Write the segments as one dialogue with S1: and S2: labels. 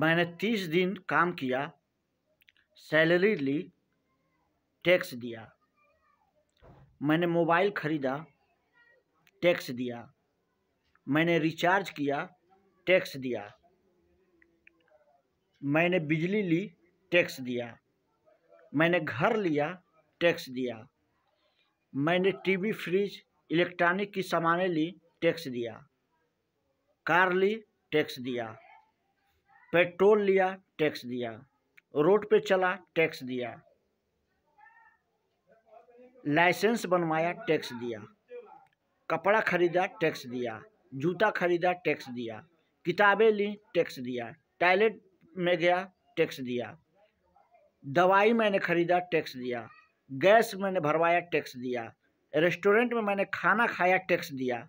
S1: मैंने तीस दिन काम किया सैलरी ली टैक्स दिया मैंने मोबाइल ख़रीदा टैक्स दिया मैंने रिचार्ज किया टैक्स दिया मैंने बिजली ली टैक्स दिया मैंने घर लिया टैक्स दिया मैंने टीवी फ्रिज इलेक्ट्रॉनिक की सामानें ली टैक्स दिया कार ली टैक्स दिया पेट्रोल लिया टैक्स दिया रोड पे चला टैक्स दिया लाइसेंस बनवाया टैक्स दिया कपड़ा खरीदा टैक्स दिया जूता खरीदा टैक्स दिया किताबें ली टैक्स दिया टॉयलेट में गया टैक्स दिया दवाई मैंने खरीदा टैक्स दिया गैस मैंने भरवाया टैक्स दिया रेस्टोरेंट में मैंने खाना खाया टैक्स दिया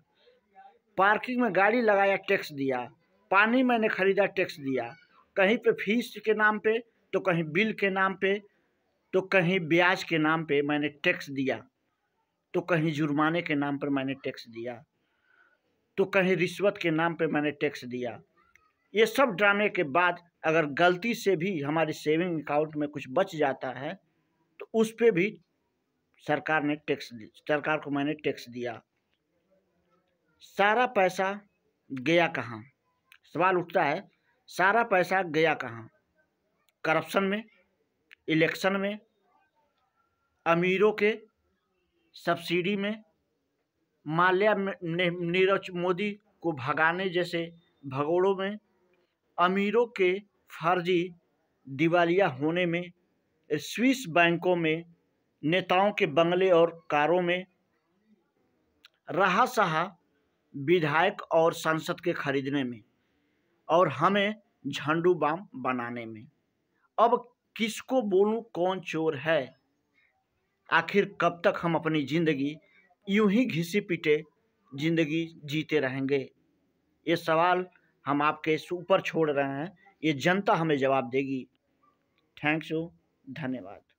S1: पार्किंग में गाड़ी लगाया टैक्स दिया पानी मैंने खरीदा टैक्स दिया कहीं पे फीस के नाम पे तो कहीं बिल के नाम पे तो कहीं ब्याज के नाम पे मैंने टैक्स दिया तो कहीं जुर्माने के नाम पर मैंने टैक्स दिया तो कहीं रिश्वत के नाम पे मैंने टैक्स दिया ये सब ड्रामे के बाद अगर गलती से भी हमारे सेविंग अकाउंट में कुछ बच जाता है तो उस पर भी सरकार ने टैक्स सरकार को मैंने टैक्स दिया सारा पैसा गया कहाँ सवाल उठता है सारा पैसा गया कहाँ करप्शन में इलेक्शन में अमीरों के सब्सिडी में माल्या नीरज मोदी को भगाने जैसे भगोड़ों में अमीरों के फर्जी दिवालिया होने में स्विस बैंकों में नेताओं के बंगले और कारों में रहा सहा विधायक और सांसद के खरीदने में और हमें झंडू बाम बनाने में अब किसको बोलूं कौन चोर है आखिर कब तक हम अपनी ज़िंदगी यूं ही घिसी पिटे ज़िंदगी जीते रहेंगे ये सवाल हम आपके ऊपर छोड़ रहे हैं ये जनता हमें जवाब देगी थैंक्स यू धन्यवाद